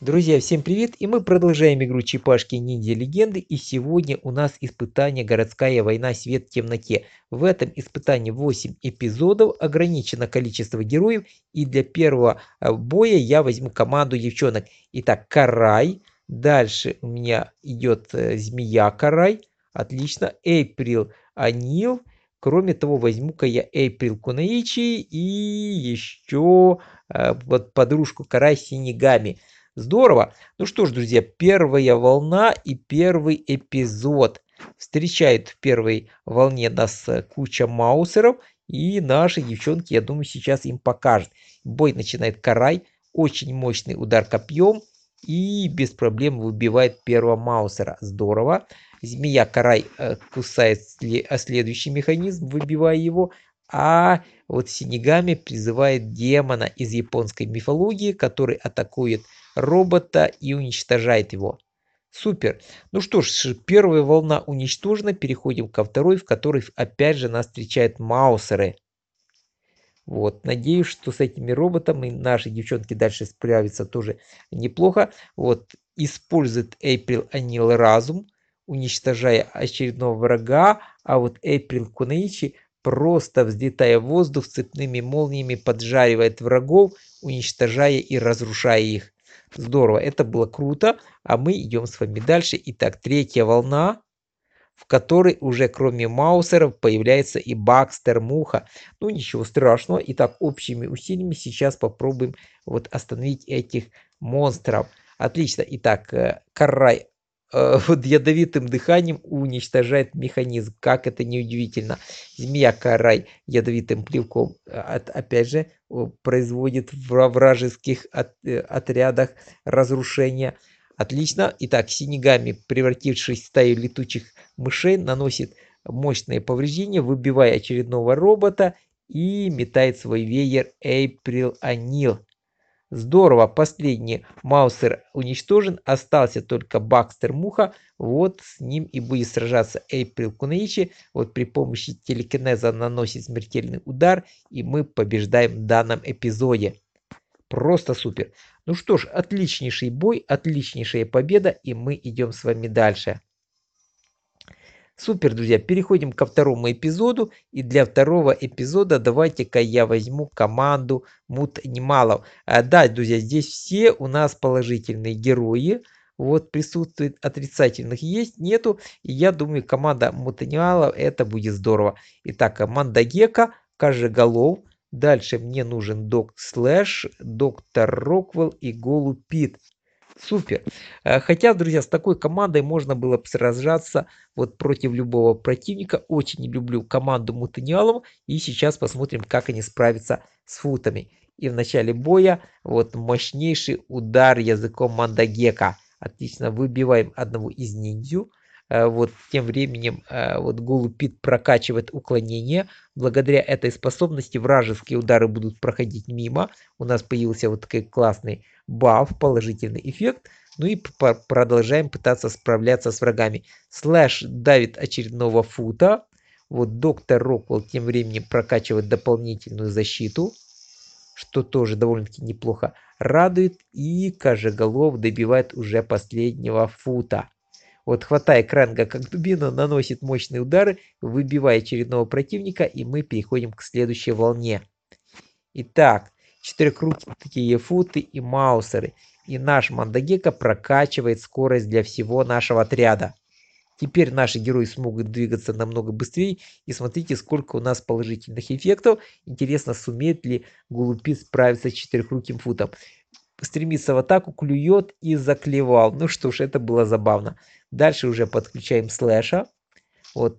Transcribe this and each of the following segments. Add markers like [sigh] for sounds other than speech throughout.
Друзья, всем привет! И мы продолжаем игру Чипашки Ниндзя Легенды. И сегодня у нас испытание Городская война Свет в темноте. В этом испытании 8 эпизодов, ограничено количество героев. И для первого э, боя я возьму команду девчонок. Итак, Карай. Дальше у меня идет э, Змея Карай. Отлично. Эйприл Анил. Кроме того, возьму-ка я Эйприл Кунаичи и еще э, вот подружку Карай Синегами. Здорово. Ну что ж, друзья, первая волна и первый эпизод. Встречает в первой волне нас э, куча маусеров. И наши девчонки, я думаю, сейчас им покажут. Бой начинает Карай. Очень мощный удар копьем. И без проблем выбивает первого маусера. Здорово. Змея Карай э, кусает следующий механизм, выбивая его. А вот синегами призывает демона из японской мифологии, который атакует робота и уничтожает его. Супер. Ну что ж, первая волна уничтожена, переходим ко второй, в которой опять же нас встречают маусеры. Вот, надеюсь, что с этими роботами наши девчонки дальше справятся тоже неплохо. Вот, использует Эйприл Анил разум, уничтожая очередного врага, а вот Эйприл Кунаичи просто взлетая в воздух цепными молниями, поджаривает врагов, уничтожая и разрушая их. Здорово, это было круто, а мы идем с вами дальше. Итак, третья волна, в которой уже кроме Маусеров появляется и Бакстер Муха. Ну ничего страшного. Итак, общими усилиями сейчас попробуем вот остановить этих монстров. Отлично. Итак, э, Карай Э, [laughs] вот ядовитым дыханием уничтожает механизм. Как это неудивительно. Змея карай ядовитым плевком, э, от, опять же, производит в вражеских от, э, отрядах разрушение. Отлично. Итак, синегами, превратившись в стаю летучих мышей, наносит мощные повреждения, выбивая очередного робота и метает свой веер Эйприл Анил. Здорово, последний Маусер уничтожен, остался только Бакстер Муха, вот с ним и будет сражаться Эйприл Кунаичи, вот при помощи телекинеза наносит смертельный удар, и мы побеждаем в данном эпизоде. Просто супер. Ну что ж, отличнейший бой, отличнейшая победа, и мы идем с вами дальше. Супер, друзья, переходим ко второму эпизоду. И для второго эпизода давайте-ка я возьму команду Мутнималов. А, да, друзья, здесь все у нас положительные герои. Вот присутствует отрицательных есть, нету. И я думаю, команда Мутаниалов это будет здорово. Итак, команда Мандагека, Кажеголов. Дальше мне нужен Док Слэш, Доктор Роквелл и Голубит. Супер. Э, хотя, друзья, с такой командой можно было бы сражаться вот против любого противника. Очень люблю команду Мутаниалов. И сейчас посмотрим, как они справятся с футами. И в начале боя вот мощнейший удар языком Мандагека. Отлично, выбиваем одного из ниндзю. Э, вот тем временем э, вот Голупит прокачивает уклонение. Благодаря этой способности вражеские удары будут проходить мимо. У нас появился вот такой классный баф, положительный эффект. Ну и продолжаем пытаться справляться с врагами. Слэш давит очередного фута. Вот доктор Роквелл тем временем прокачивает дополнительную защиту, что тоже довольно-таки неплохо радует. И Кожеголов добивает уже последнего фута. Вот хватая Кранга как дубину, наносит мощные удары, выбивая очередного противника, и мы переходим к следующей волне. Итак, четырехрукие футы и маусеры. И наш Мандагека прокачивает скорость для всего нашего отряда. Теперь наши герои смогут двигаться намного быстрее. И смотрите, сколько у нас положительных эффектов. Интересно, сумеет ли Голупит справиться с четырехруким футом. Стремится в атаку, клюет и заклевал. Ну что ж, это было забавно. Дальше уже подключаем слэша. Вот,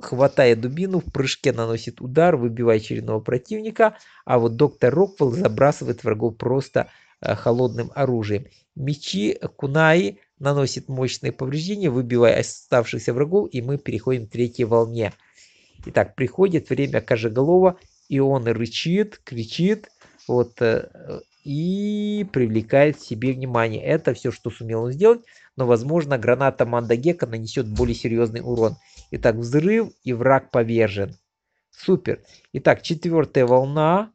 хватая дубину, в прыжке наносит удар, выбивая очередного противника. А вот доктор Роквелл забрасывает врагов просто э, холодным оружием. Мечи Кунаи наносит мощные повреждения, выбивая оставшихся врагов, и мы переходим к третьей волне. Итак, приходит время Кожеголова, и он рычит, кричит, вот, э, и привлекает к себе внимание. Это все, что сумел он сделать но, возможно, граната Мандагека нанесет более серьезный урон. Итак, взрыв и враг повержен. Супер. Итак, четвертая волна.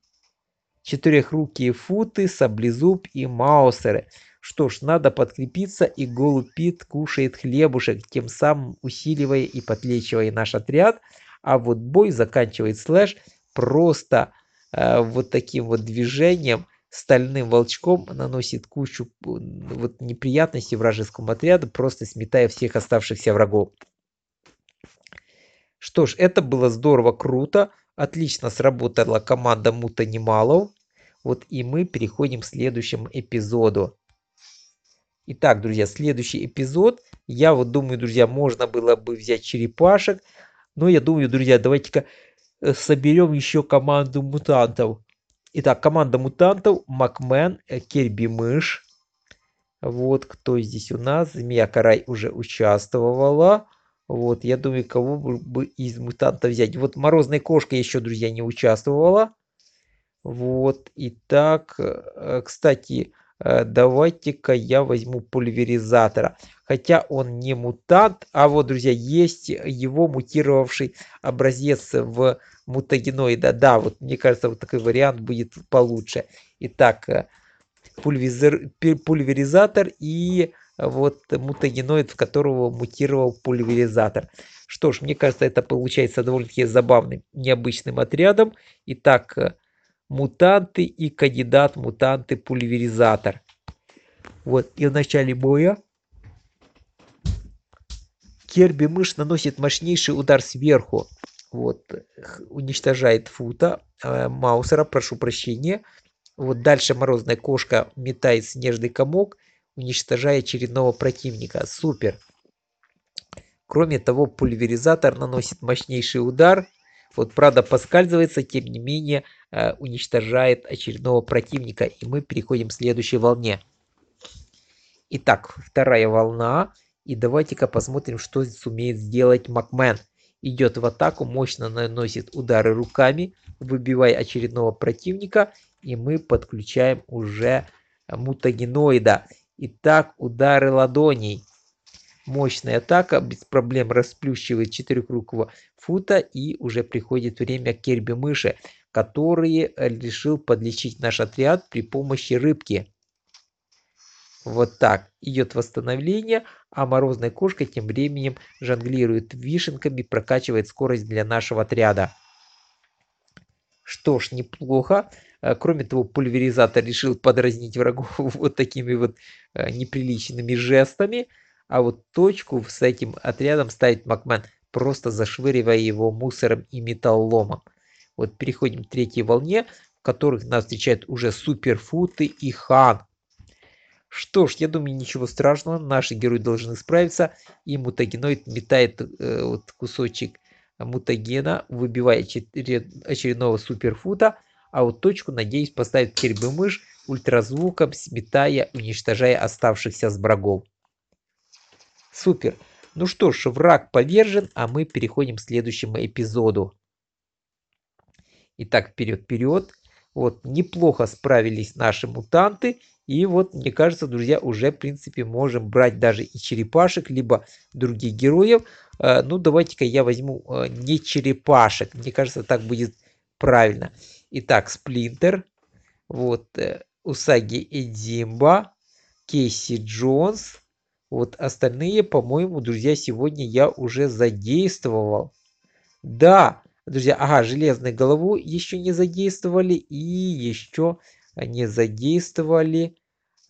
Четырехрукие футы, саблезуб и маусеры. Что ж, надо подкрепиться, и голубит кушает хлебушек, тем самым усиливая и подлечивая наш отряд. А вот бой заканчивает слэш просто э, вот таким вот движением – стальным волчком наносит кучу вот, неприятностей вражескому отряду, просто сметая всех оставшихся врагов. Что ж, это было здорово, круто. Отлично сработала команда Мута Немалов. Вот и мы переходим к следующему эпизоду. Итак, друзья, следующий эпизод. Я вот думаю, друзья, можно было бы взять черепашек. Но я думаю, друзья, давайте-ка э, соберем еще команду мутантов. Итак, команда мутантов, Макмен, Кирби Мышь. Вот кто здесь у нас. Змея Карай уже участвовала. Вот, я думаю, кого бы из мутантов взять. Вот Морозная Кошка еще, друзья, не участвовала. Вот, и так, э, кстати, э, давайте-ка я возьму пульверизатора. Хотя он не мутант, а вот, друзья, есть его мутировавший образец в мутагеноида. Да, вот мне кажется, вот такой вариант будет получше. Итак, э, пульвизер, пульверизатор и вот мутагеноид, в которого мутировал пульверизатор. Что ж, мне кажется, это получается довольно-таки забавным, необычным отрядом. Итак, э, мутанты и кандидат мутанты пульверизатор. Вот, и в начале боя Керби мышь наносит мощнейший удар сверху. Вот, уничтожает Фута, э, Маусера, прошу прощения. Вот дальше морозная кошка метает снежный комок, уничтожая очередного противника. Супер. Кроме того, пульверизатор наносит мощнейший удар. Вот правда, поскальзывается, тем не менее э, уничтожает очередного противника. И мы переходим к следующей волне. Итак, вторая волна. И давайте-ка посмотрим, что сумеет сделать Макмен идет в атаку, мощно наносит удары руками, выбивая очередного противника, и мы подключаем уже мутагеноида. Итак, удары ладоней. Мощная атака, без проблем расплющивает четырехрукого фута и уже приходит время Керби мыши, который э, решил подлечить наш отряд при помощи рыбки. Вот так идет восстановление, а морозная кошка тем временем жонглирует вишенками, прокачивает скорость для нашего отряда. Что ж, неплохо. Э, кроме того, пульверизатор решил подразнить врагов [laughs] вот такими вот э, неприличными жестами. А вот точку с этим отрядом ставит Макмен, просто зашвыривая его мусором и металломом. Вот переходим к третьей волне, в которых нас встречают уже суперфуты и хан. Что ж, я думаю, ничего страшного, наши герои должны справиться, и мутагеноид метает э, вот кусочек мутагена, выбивая очередного суперфута, а вот точку, надеюсь, поставит теперь мышь ультразвуком, сметая, уничтожая оставшихся с врагов. Супер. Ну что ж, враг повержен, а мы переходим к следующему эпизоду. Итак, вперед-вперед. Вот, неплохо справились наши мутанты. И вот, мне кажется, друзья, уже, в принципе, можем брать даже и черепашек, либо других героев. Э, ну, давайте-ка я возьму э, не черепашек. Мне кажется, так будет правильно. Итак, Сплинтер. Вот, э, Усаги и Димба, Кейси Джонс. Вот остальные, по-моему, друзья, сегодня я уже задействовал. Да, друзья, ага, железную голову еще не задействовали. И еще не задействовали.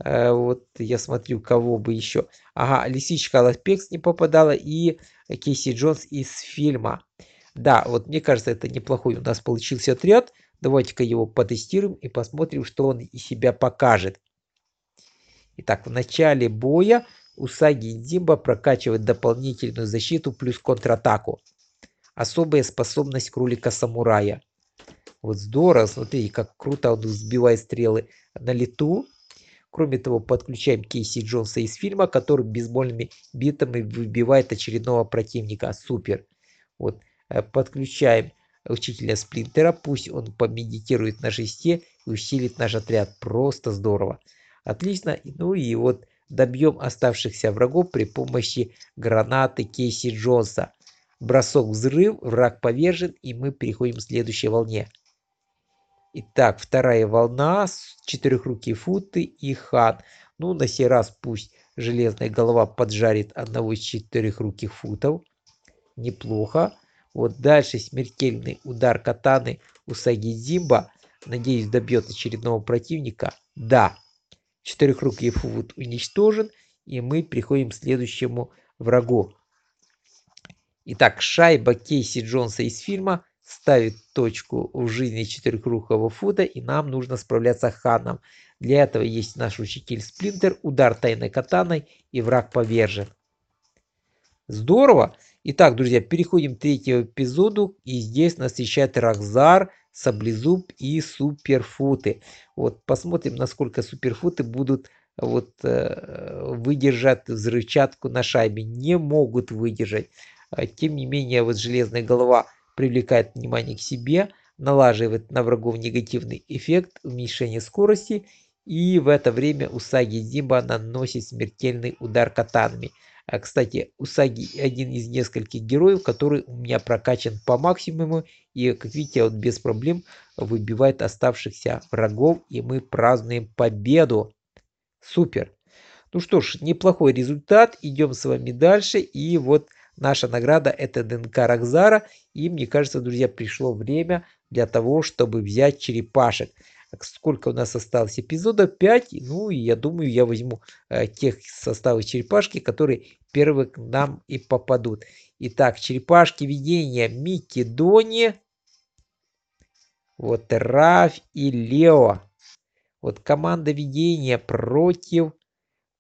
Э, вот я смотрю, кого бы еще. Ага, лисичка Лапекс не попадала и Кейси Джонс из фильма. Да, вот мне кажется, это неплохой у нас получился отряд. Давайте-ка его потестируем и посмотрим, что он из себя покажет. Итак, в начале боя Усаги Димба прокачивает дополнительную защиту плюс контратаку. Особая способность кролика-самурая – вот здорово, смотри, как круто он сбивает стрелы на лету. Кроме того, подключаем Кейси Джонса из фильма, который бейсбольными битами выбивает очередного противника. Супер. Вот. Э, подключаем учителя Сплинтера, пусть он помедитирует на шесте и усилит наш отряд. Просто здорово. Отлично. Ну и вот добьем оставшихся врагов при помощи гранаты Кейси Джонса бросок взрыв, враг повержен, и мы переходим к следующей волне. Итак, вторая волна, четырехрукие футы и хан. Ну, на сей раз пусть железная голова поджарит одного из четырехруких футов. Неплохо. Вот дальше смертельный удар катаны Усаги Зимба. Надеюсь, добьет очередного противника. Да, четырехрукий фут уничтожен. И мы приходим к следующему врагу. Итак, шайба Кейси Джонса из фильма ставит точку в жизни четырехрукового фуда, и нам нужно справляться с ханом. Для этого есть наш учитель Сплинтер, удар тайной катаной, и враг повержен. Здорово! Итак, друзья, переходим к третьему эпизоду, и здесь нас встречает Рокзар, Саблезуб и Суперфуты. Вот посмотрим, насколько Суперфуты будут вот э, выдержать взрывчатку на шайбе. Не могут выдержать. А, тем не менее, вот железная голова привлекает внимание к себе, налаживает на врагов негативный эффект, уменьшение скорости, и в это время Усаги Зимба наносит смертельный удар катанами. А, кстати, Усаги один из нескольких героев, который у меня прокачан по максимуму, и, как видите, он без проблем выбивает оставшихся врагов, и мы празднуем победу. Супер! Ну что ж, неплохой результат, идем с вами дальше, и вот Наша награда это ДНК Рокзара. И мне кажется, друзья, пришло время для того, чтобы взять черепашек. Сколько у нас осталось эпизодов? 5. Ну, и я думаю, я возьму э, тех составы черепашки, которые первые к нам и попадут. Итак, черепашки видения Микки, Дони, вот Раф и Лео. Вот команда Ведения против,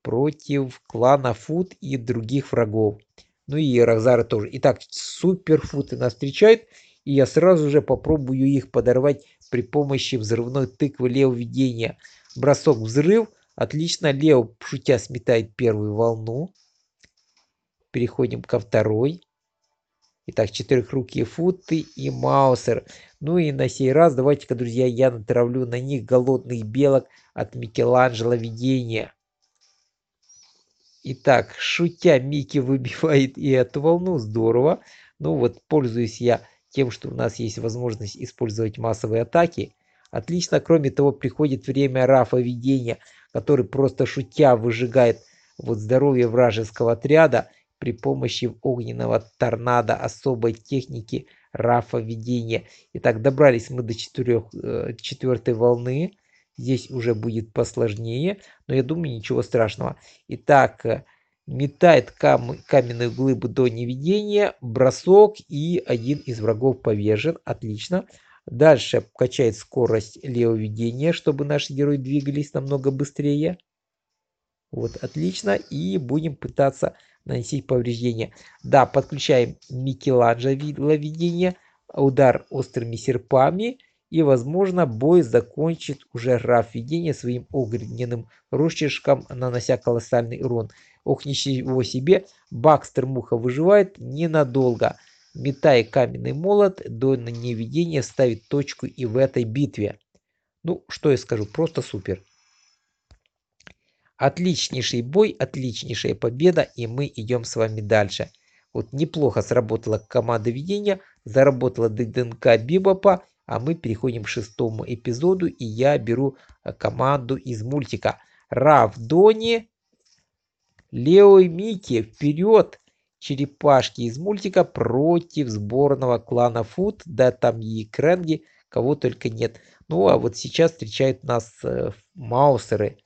против клана Фуд и других врагов. Ну и Розара тоже. Итак, суперфуты нас встречают. И я сразу же попробую их подорвать при помощи взрывной тыквы левого видения. Бросок взрыв. Отлично. Лео, шутя, сметает первую волну. Переходим ко второй. Итак, четырехрукие футы и маусер. Ну и на сей раз давайте-ка, друзья, я натравлю на них голодных белок от Микеланджело видения. Итак, шутя Микки выбивает и эту волну, здорово. Ну вот, пользуюсь я тем, что у нас есть возможность использовать массовые атаки. Отлично, кроме того, приходит время Рафа Видения, который просто шутя выжигает вот здоровье вражеского отряда при помощи огненного торнадо особой техники Рафа Видения. Итак, добрались мы до четырех, э, четвертой волны. Здесь уже будет посложнее, но я думаю, ничего страшного. Итак, э, метает кам каменную глыбу до неведения, бросок и один из врагов повержен. Отлично. Дальше качает скорость левоведения, чтобы наши герои двигались намного быстрее. Вот, отлично. И будем пытаться наносить повреждения. Да, подключаем Микеланджело видение. Удар острыми серпами и, возможно, бой закончит уже Раф Видение своим огненным росчерком, нанося колоссальный урон. Ох, ничего себе, Бакстер Муха выживает ненадолго. Метая каменный молот, до невидения ставит точку и в этой битве. Ну, что я скажу, просто супер. Отличнейший бой, отличнейшая победа, и мы идем с вами дальше. Вот неплохо сработала команда видения, заработала ДНК Бибопа, а мы переходим к шестому эпизоду, и я беру э, команду из мультика. Раф, Дони, Лео и Микки, вперед! Черепашки из мультика против сборного клана Фуд, да там и Кренги, кого только нет. Ну а вот сейчас встречают нас э, маусеры.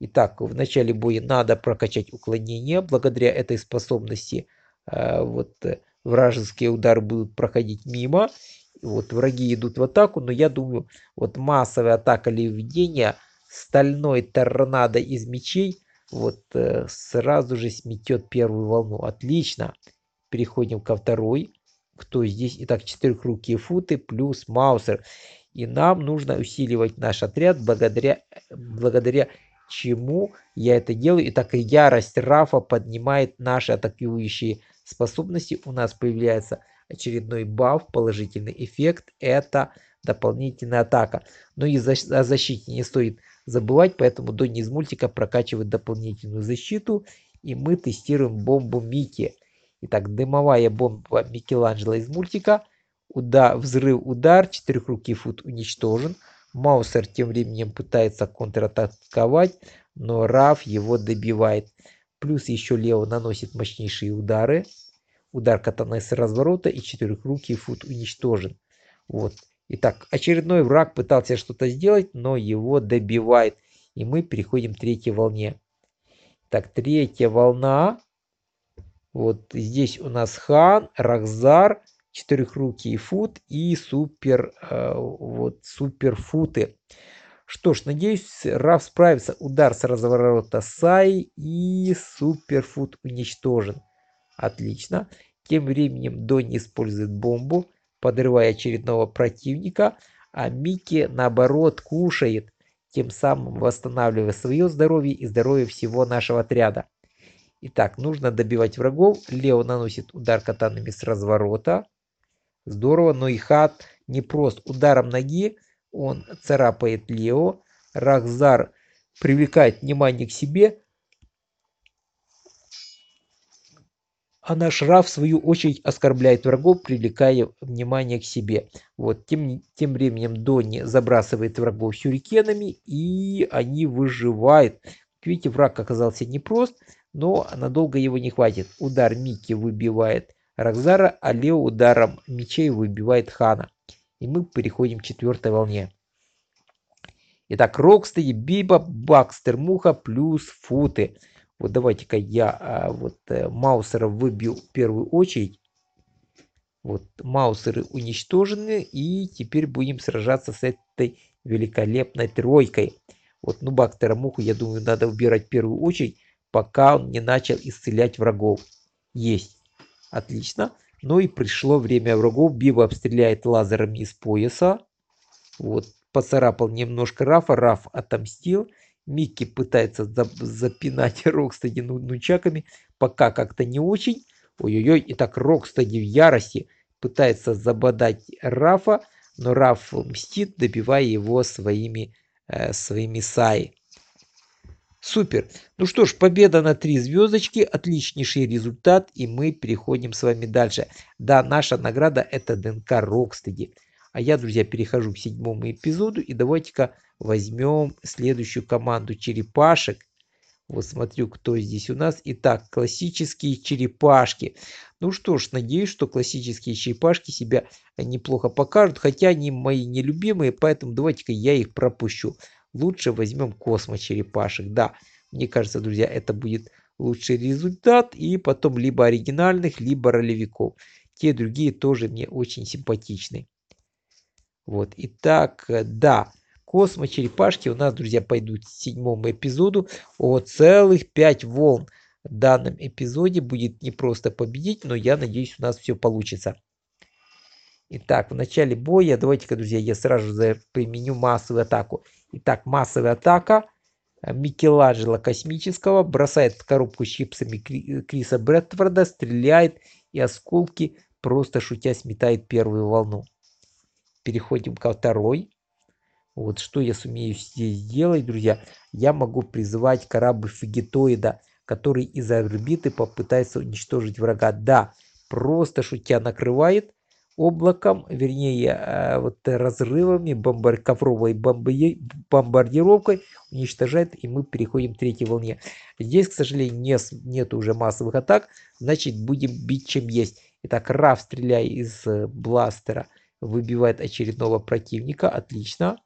Итак, в начале боя надо прокачать уклонение. Благодаря этой способности э, вот э, вражеские удары будут проходить мимо вот враги идут в атаку, но я думаю, вот массовая атака Левдения, стальной торнадо из мечей, вот э, сразу же сметет первую волну. Отлично. Переходим ко второй. Кто здесь? Итак, четырехрукие футы плюс маусер. И нам нужно усиливать наш отряд, благодаря, благодаря чему я это делаю. Итак, ярость Рафа поднимает наши атакующие способности. У нас появляется очередной баф, положительный эффект – это дополнительная атака. Но ну и о защите не стоит забывать, поэтому Донни из мультика прокачивает дополнительную защиту, и мы тестируем бомбу Мики. Итак, дымовая бомба Микеланджело из мультика, Уда, взрыв, удар, четырехрукий фут уничтожен. Маусер тем временем пытается контратаковать, но Раф его добивает. Плюс еще Лео наносит мощнейшие удары. Удар катаны с разворота и четырехрукий фут уничтожен. Вот. Итак, очередной враг пытался что-то сделать, но его добивает. И мы переходим к третьей волне. Так, третья волна. Вот здесь у нас хан, рахзар, четырехрукий фут и супер, э, вот, суперфуты. Что ж, надеюсь, Раф справится. Удар с разворота Сай и суперфут уничтожен. Отлично. Тем временем Донни использует бомбу, подрывая очередного противника, а Микки, наоборот, кушает, тем самым восстанавливая свое здоровье и здоровье всего нашего отряда. Итак, нужно добивать врагов. Лео наносит удар катанами с разворота. Здорово, но и хат не прост. Ударом ноги он царапает Лео. Рахзар привлекает внимание к себе, а наш Раф, в свою очередь, оскорбляет врагов, привлекая внимание к себе. Вот. Тем, тем временем Донни забрасывает врагов сюрикенами, и они выживают. Видите, враг оказался непрост, но надолго его не хватит. Удар Микки выбивает Рокзара, а Лео ударом мечей выбивает Хана. И мы переходим к четвертой волне. Итак, Рокстеди, Биба, Бакстер, Муха плюс Футы. Вот давайте-ка я а, вот э, Маусера выбью в первую очередь. Вот Маусеры уничтожены. И теперь будем сражаться с этой великолепной тройкой. Вот ну Нубактера Муху, я думаю, надо убирать в первую очередь, пока он не начал исцелять врагов. Есть. Отлично. Ну и пришло время врагов. Бива обстреляет лазерами из пояса. Вот, поцарапал немножко Рафа. Раф отомстил. Микки пытается запинать [laughs] Рокстеди ну, нунчаками, пока как-то не очень. Ой-ой-ой, и так Рокстеди в ярости пытается забодать Рафа, но Раф мстит, добивая его своими, э, своими саи. Супер. Ну что ж, победа на три звездочки, отличнейший результат, и мы переходим с вами дальше. Да, наша награда это ДНК Рокстеди. А я, друзья, перехожу к седьмому эпизоду, и давайте-ка возьмем следующую команду черепашек. Вот смотрю, кто здесь у нас. Итак, классические черепашки. Ну что ж, надеюсь, что классические черепашки себя неплохо покажут. Хотя они мои нелюбимые, поэтому давайте-ка я их пропущу. Лучше возьмем космо черепашек Да, мне кажется, друзья, это будет лучший результат. И потом либо оригинальных, либо ролевиков. Те другие тоже мне очень симпатичны. Вот, итак, э, да. Космочерепашки у нас, друзья, пойдут к седьмому эпизоду. О, целых пять волн. В данном эпизоде будет не просто победить, но я надеюсь, у нас все получится. Итак, в начале боя, давайте-ка, друзья, я сразу же применю массовую атаку. Итак, массовая атака Микеланджело Космического бросает в коробку с чипсами Криса Брэдфорда, стреляет и осколки, просто шутя, сметает первую волну. Переходим ко второй. Вот что я сумею здесь сделать, друзья. Я могу призвать корабль фагетоида, который из орбиты попытается уничтожить врага. Да, просто шутя накрывает облаком, вернее, э, вот разрывами, бомбар, ковровой бомбе, бомбардировкой уничтожает, и мы переходим к третьей волне. Здесь, к сожалению, нет, нет уже массовых атак, значит, будем бить чем есть. Итак, Раф, стреляя из э, бластера, выбивает очередного противника, отлично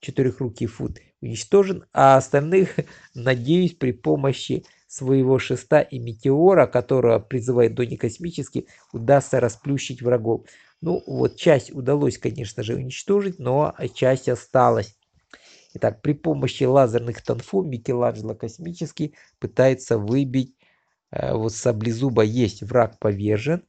четырехрукий фут уничтожен, а остальных, [laughs] надеюсь, при помощи своего шеста и метеора, которого призывает Дони космически, удастся расплющить врагов. Ну вот, часть удалось, конечно же, уничтожить, но часть осталась. Итак, при помощи лазерных танфу Микеланджело космически пытается выбить, э, вот саблезуба есть, враг повержен.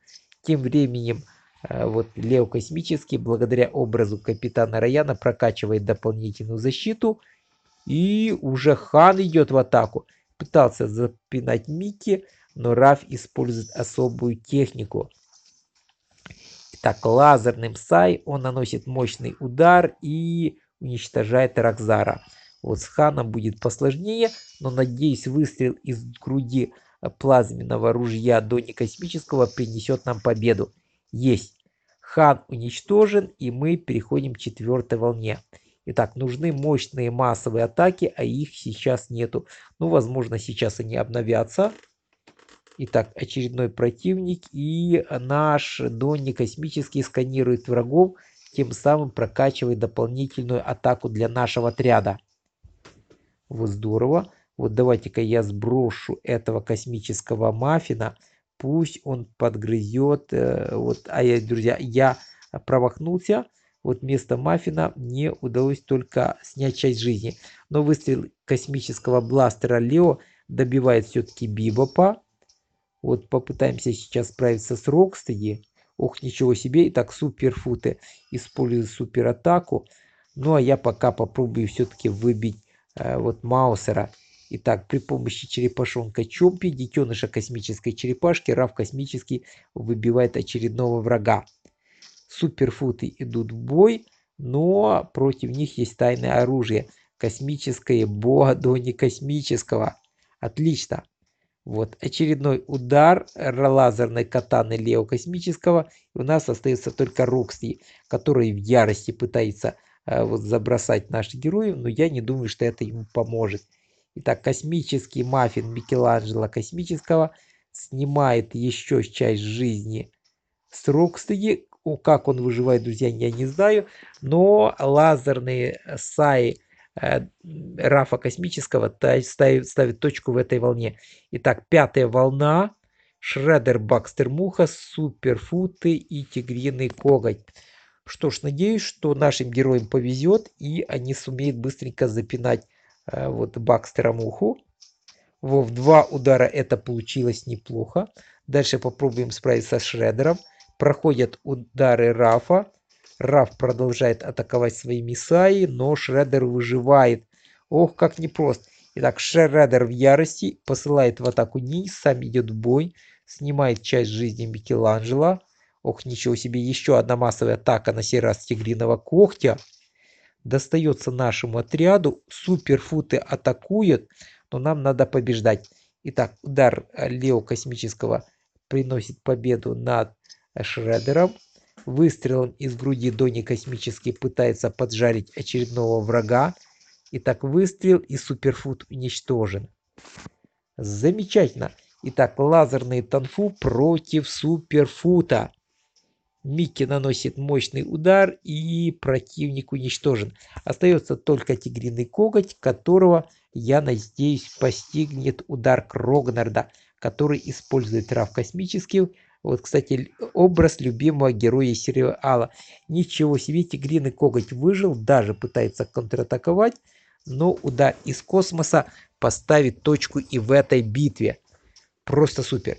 Тем временем Э, вот Лео Космический благодаря образу капитана Раяна прокачивает дополнительную защиту. И уже Хан идет в атаку. Пытался запинать Микки, но Раф использует особую технику. Итак, лазерным Сай он наносит мощный удар и уничтожает Рокзара. Вот с Ханом будет посложнее, но надеюсь выстрел из груди плазменного ружья Дони Космического принесет нам победу. Есть. Хан уничтожен, и мы переходим к четвертой волне. Итак, нужны мощные массовые атаки, а их сейчас нету. Ну, возможно, сейчас они обновятся. Итак, очередной противник. И наш Донни космический сканирует врагов, тем самым прокачивает дополнительную атаку для нашего отряда. Вот здорово. Вот давайте-ка я сброшу этого космического маффина пусть он подгрызет. Э, вот, а я, друзья, я промахнулся. Вот вместо маффина мне удалось только снять часть жизни. Но выстрел космического бластера Лео добивает все-таки Бибопа. Вот попытаемся сейчас справиться с Рокстеди. Ох, ничего себе. Итак, суперфуты использую суператаку. Ну, а я пока попробую все-таки выбить э, вот Маусера. Итак, при помощи черепашонка Чомпи, детеныша космической черепашки, Раф Космический выбивает очередного врага. Суперфуты идут в бой, но против них есть тайное оружие. Космическое бога, [laughs] до космического. Отлично. Вот очередной удар лазерной катаны Лео Космического. И у нас остается только Рокси, который в ярости пытается э, вот, забросать наших героев, но я не думаю, что это ему поможет. Итак, космический маффин Микеланджело Космического снимает еще часть жизни с Рокстеди. Как он выживает, друзья, я не знаю. Но лазерные саи э, Рафа Космического ставит, ставит точку в этой волне. Итак, пятая волна. Шредер, Бакстер, Муха, Суперфуты и Тигриный Коготь. Что ж, надеюсь, что нашим героям повезет и они сумеют быстренько запинать Э, вот Бакстера Муху. Во, два удара это получилось неплохо. Дальше попробуем справиться с Шредером. Проходят удары Рафа. Раф продолжает атаковать свои Мисаи, но Шредер выживает. Ох, как непросто. Итак, Шредер в ярости посылает в атаку Низ, сам идет в бой, снимает часть жизни Микеланджело. Ох, ничего себе, еще одна массовая атака на сей раз тигриного когтя достается нашему отряду, суперфуты атакуют, но нам надо побеждать. Итак, удар э, Лео Космического приносит победу над э, Шредером. Выстрелом из груди Дони Космический пытается поджарить очередного врага. Итак, выстрел и суперфуд уничтожен. Замечательно. Итак, лазерный танфу против суперфута. Микки наносит мощный удар и противник уничтожен. Остается только тигриный коготь, которого, я надеюсь, постигнет удар Крогнарда, который использует трав космический. Вот, кстати, образ любимого героя сериала. Ничего себе, тигриный коготь выжил, даже пытается контратаковать, но удар из космоса поставит точку и в этой битве. Просто супер.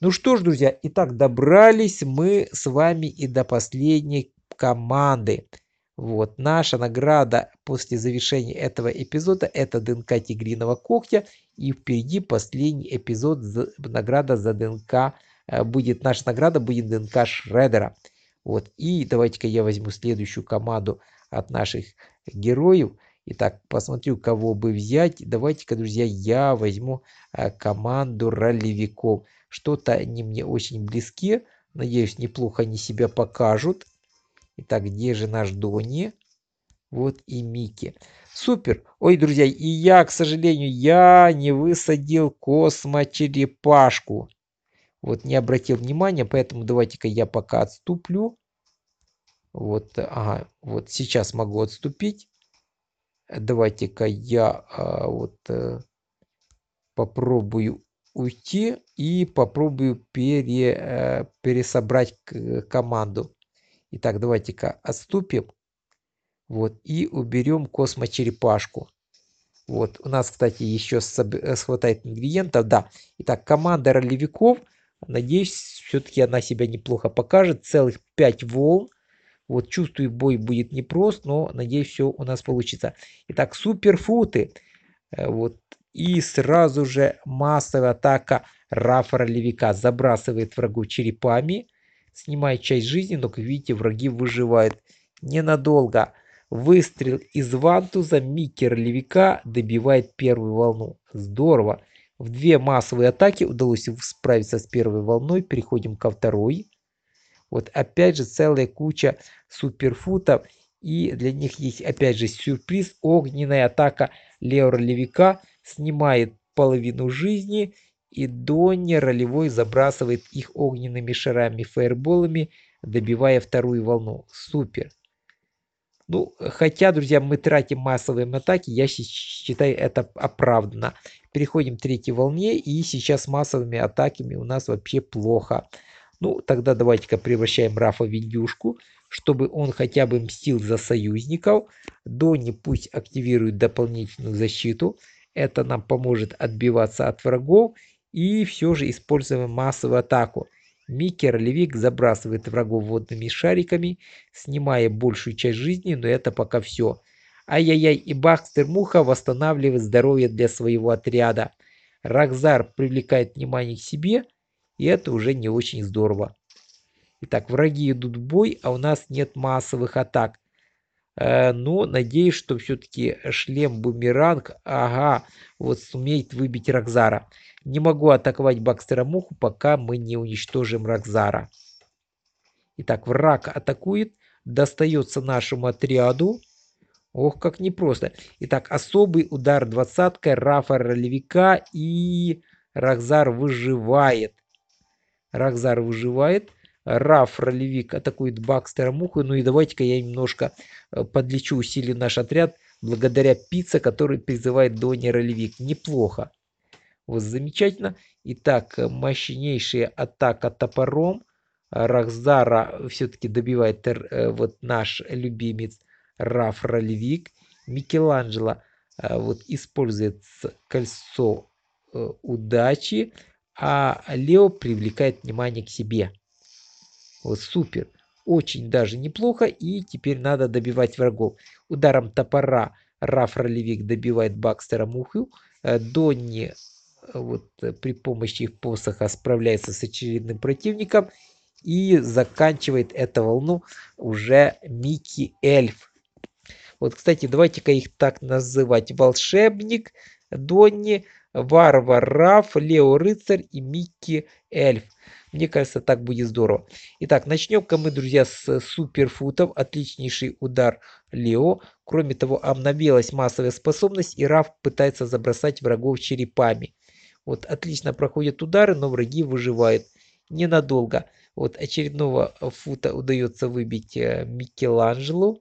Ну что ж, друзья, итак, добрались мы с вами и до последней команды. Вот, наша награда после завершения этого эпизода это ДНК тигриного когтя. И впереди последний эпизод за, награда за ДНК э, будет, наша награда будет ДНК Шредера. Вот, и давайте-ка я возьму следующую команду от наших героев. Итак, посмотрю, кого бы взять. Давайте-ка, друзья, я возьму э, команду ролевиков. Что-то они мне очень близки. Надеюсь, неплохо они себя покажут. Итак, где же наш Дони? Вот и Микки. Супер. Ой, друзья, и я, к сожалению, я не высадил космочерепашку. Вот не обратил внимания, поэтому давайте-ка я пока отступлю. Вот, ага, вот сейчас могу отступить. Давайте-ка я а, вот э, попробую уйти и попробую пере, э, пересобрать э, команду. Итак, давайте-ка отступим. Вот, и уберем космочерепашку. Вот, у нас, кстати, еще э, хватает ингредиентов, да. Итак, команда ролевиков, надеюсь, все-таки она себя неплохо покажет. Целых 5 волн. Вот, чувствую, бой будет непрост, но надеюсь, все у нас получится. Итак, суперфуты. Вот, и сразу же массовая атака Рафара Левика забрасывает врагу черепами, снимает часть жизни, но, как видите, враги выживают ненадолго. Выстрел из Вантуза Микер Левика добивает первую волну. Здорово. В две массовые атаки удалось справиться с первой волной. Переходим ко второй. Вот опять же целая куча суперфутов. И для них есть опять же сюрприз. Огненная атака Леора Левика снимает половину жизни, и Донни ролевой забрасывает их огненными шарами-фаерболами, добивая вторую волну. Супер. Ну, хотя, друзья, мы тратим массовые атаки, я считаю это оправданно. Переходим к третьей волне, и сейчас массовыми атаками у нас вообще плохо. Ну, тогда давайте-ка превращаем Рафа в индюшку, чтобы он хотя бы мстил за союзников. Донни пусть активирует дополнительную защиту. Это нам поможет отбиваться от врагов и все же используем массовую атаку. Микер Левик забрасывает врагов водными шариками, снимая большую часть жизни, но это пока все. Ай-яй-яй и Бахстер Муха восстанавливает здоровье для своего отряда. Рокзар привлекает внимание к себе, и это уже не очень здорово. Итак, враги идут в бой, а у нас нет массовых атак. Э, но надеюсь, что все-таки шлем-бумеранг, ага, вот сумеет выбить Рокзара. Не могу атаковать Бакстера Муху, пока мы не уничтожим Рокзара. Итак, враг атакует, достается нашему отряду. Ох, как непросто. Итак, особый удар двадцаткой, Рафа Ролевика и Рокзар выживает. Рокзар выживает. Раф ролевик атакует Бакстера Муху. Ну и давайте-ка я немножко э, подлечу, усилий наш отряд благодаря пицце, который призывает Донни ролевик. Неплохо. Вот замечательно. Итак, мощнейшая атака топором. Рахзара все-таки добивает э, вот наш любимец Раф Ролевик. Микеланджело э, вот использует кольцо удачи, а Лео привлекает внимание к себе. Вот супер. Очень даже неплохо. И теперь надо добивать врагов. Ударом топора Раф Ролевик добивает Бакстера Мухю. Э, Донни э, вот э, при помощи их посоха справляется с очередным противником. И заканчивает эту волну уже Микки Эльф. Вот, кстати, давайте-ка их так называть. Волшебник, Донни, Варвар Раф, Лео Рыцарь и Микки Эльф. Мне кажется, так будет здорово. Итак, начнем-ка мы, друзья, с э, суперфутов. Отличнейший удар Лео. Кроме того, обновилась массовая способность, и Раф пытается забросать врагов черепами. Вот, отлично проходят удары, но враги выживают ненадолго. Вот, очередного фута удается выбить э, Микеланджело.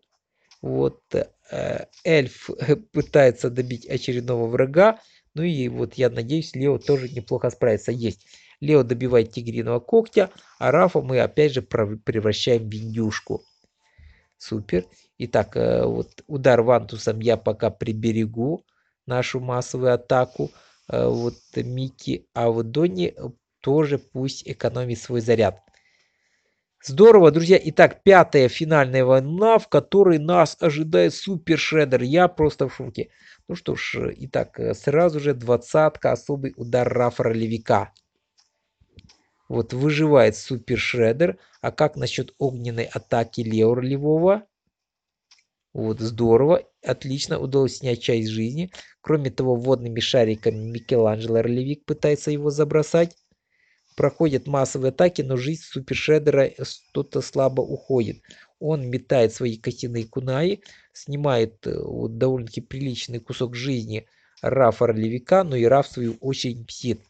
Вот, э, эльф [laughs] пытается добить очередного врага. Ну и вот я надеюсь, Лео тоже неплохо справится. Есть. Лео добивает тигриного когтя, а Рафа мы опять же превращаем в индюшку. Супер. Итак, э, вот удар Вантусом я пока приберегу нашу массовую атаку. Э, вот Микки, а вот Донни тоже пусть экономит свой заряд. Здорово, друзья. Итак, пятая финальная война, в которой нас ожидает супер шредер. Я просто в шоке. Ну что ж, э, итак, сразу же двадцатка, особый удар Рафа Ролевика. Вот выживает Супер Шреддер. А как насчет огненной атаки Леорлевого? Вот, здорово, отлично, удалось снять часть жизни. Кроме того, водными шариками Микеланджело Ролевик пытается его забросать. Проходят массовые атаки, но жизнь Супер Шреддера что-то слабо уходит. Он метает свои котиные кунаи, снимает э, вот, довольно-таки приличный кусок жизни Рафа Ролевика, но и Раф в свою очередь мстит.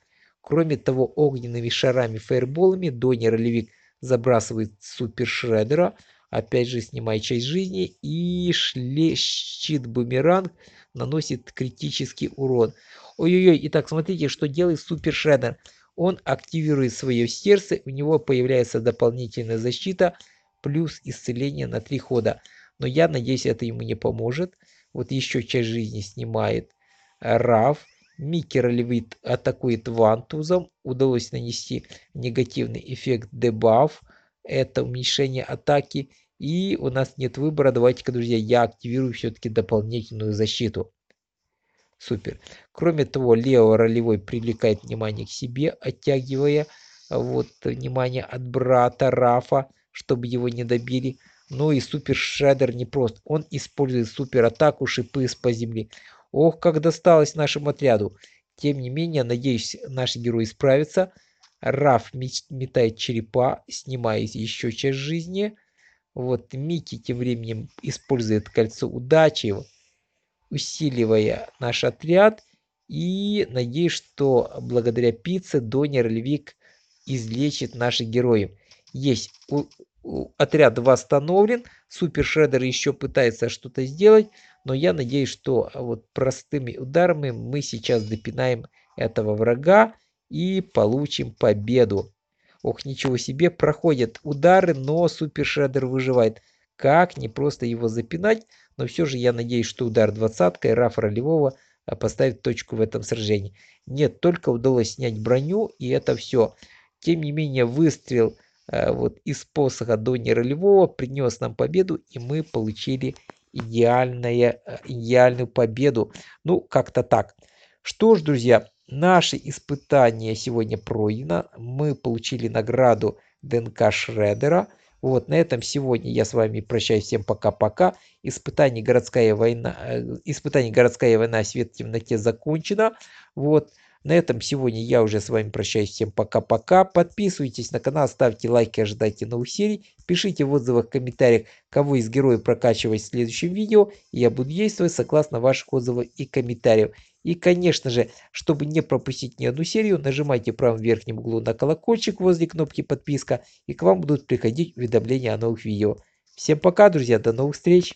Кроме того, огненными шарами-фаерболами Донни-ролевик забрасывает супершредера, опять же снимая часть жизни, и шле щит-бумеранг наносит критический урон. Ой-ой-ой, итак, смотрите, что делает супершредер. Он активирует свое сердце, у него появляется дополнительная защита, плюс исцеление на три хода. Но я надеюсь, это ему не поможет. Вот еще часть жизни снимает Раф. Микер Левит атакует Вантузом. Удалось нанести негативный эффект дебаф. Это уменьшение атаки. И у нас нет выбора. Давайте-ка, друзья, я активирую все-таки дополнительную защиту. Супер. Кроме того, Лео ролевой привлекает внимание к себе, оттягивая вот внимание от брата Рафа, чтобы его не добили. Ну и супер шредер не прост. Он использует супер атаку шипы с по земли. Ох, как досталось нашему отряду. Тем не менее, надеюсь, наши герои справятся. Раф метает черепа, снимая еще часть жизни. Вот Микки тем временем использует кольцо удачи, усиливая наш отряд. И надеюсь, что благодаря пицце донер Львик излечит наших героев. Есть у, у, отряд восстановлен, Супер Шреддер еще пытается что-то сделать, но я надеюсь, что а, вот простыми ударами мы сейчас допинаем этого врага и получим победу. Ох, ничего себе, проходят удары, но Супер Шреддер выживает. Как не просто его запинать, но все же я надеюсь, что удар двадцаткой Рафа Ролевого а, поставит точку в этом сражении. Нет, только удалось снять броню, и это все. Тем не менее, выстрел э, вот из посоха Донни Ролевого принес нам победу, и мы получили идеальное, э, идеальную победу. Ну, как-то так. Что ж, друзья, наше испытание сегодня пройдено. Мы получили награду ДНК Шредера. Вот, на этом сегодня я с вами прощаюсь. Всем пока-пока. Испытание городская война, э, испытание городская война свет в темноте закончено. Вот. На этом сегодня я уже с вами прощаюсь. Всем пока-пока. Подписывайтесь на канал, ставьте лайки, ожидайте новых серий. Пишите в отзывах, комментариях, кого из героев прокачивать в следующем видео. я буду действовать согласно ваших отзывов и комментариев. И, конечно же, чтобы не пропустить ни одну серию, нажимайте в правом верхнем углу на колокольчик возле кнопки подписка, и к вам будут приходить уведомления о новых видео. Всем пока, друзья, до новых встреч!